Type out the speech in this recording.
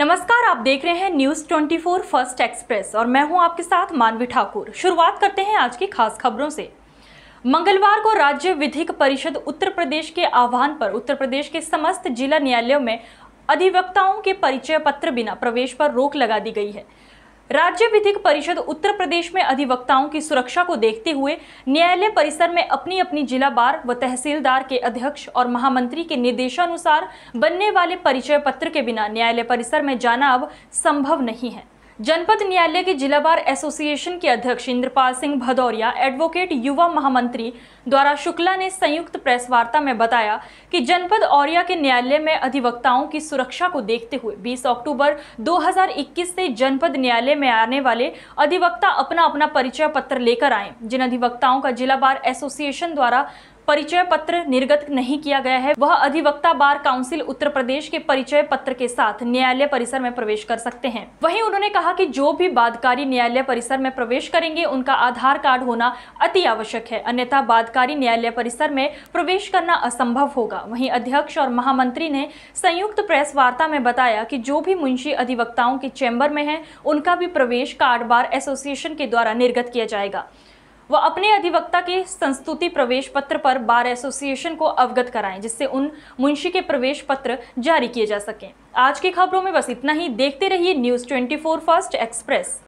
नमस्कार आप देख रहे हैं न्यूज 24 फर्स्ट एक्सप्रेस और मैं हूं आपके साथ मानवी ठाकुर शुरुआत करते हैं आज की खास खबरों से मंगलवार को राज्य विधिक परिषद उत्तर प्रदेश के आह्वान पर उत्तर प्रदेश के समस्त जिला न्यायालयों में अधिवक्ताओं के परिचय पत्र बिना प्रवेश पर रोक लगा दी गई है राज्य विधिक परिषद उत्तर प्रदेश में अधिवक्ताओं की सुरक्षा को देखते हुए न्यायालय परिसर में अपनी अपनी जिला बार व तहसीलदार के अध्यक्ष और महामंत्री के निर्देशानुसार बनने वाले परिचय पत्र के बिना न्यायालय परिसर में जाना अब संभव नहीं है जनपद न्यायालय के जिला बार एसोसिएशन के अध्यक्ष इंद्रपाल सिंह भदौरिया एडवोकेट युवा महामंत्री द्वारा शुक्ला ने संयुक्त प्रेस वार्ता में बताया कि जनपद औरिया के न्यायालय में अधिवक्ताओं की सुरक्षा को देखते हुए 20 अक्टूबर 2021 से जनपद न्यायालय में आने वाले अधिवक्ता अपना अपना परिचय पत्र लेकर आए जिन अधिवक्ताओं का जिला बार एसोसिएशन द्वारा परिचय पत्र निर्गत नहीं किया गया है वह अधिवक्ता बार काउंसिल उत्तर प्रदेश के परिचय पत्र के साथ न्यायालय परिसर में प्रवेश कर सकते हैं वहीं उन्होंने कहा कि जो भी बादकारी न्यायालय परिसर में प्रवेश करेंगे उनका आधार कार्ड होना अति आवश्यक है अन्यथा बादकारी न्यायालय परिसर में प्रवेश करना असंभव होगा वहीं अध्यक्ष और महामंत्री ने संयुक्त प्रेस वार्ता में बताया कि जो भी मुंशी अधिवक्ताओं के चैम्बर में है उनका भी प्रवेश कार्ड बार एसोसिएशन के द्वारा निर्गत किया जाएगा व अपने अधिवक्ता के संस्तुति प्रवेश पत्र पर बार एसोसिएशन को अवगत कराएं जिससे उन मुंशी के प्रवेश पत्र जारी किए जा सकें आज की खबरों में बस इतना ही देखते रहिए न्यूज़ ट्वेंटी फर्स्ट एक्सप्रेस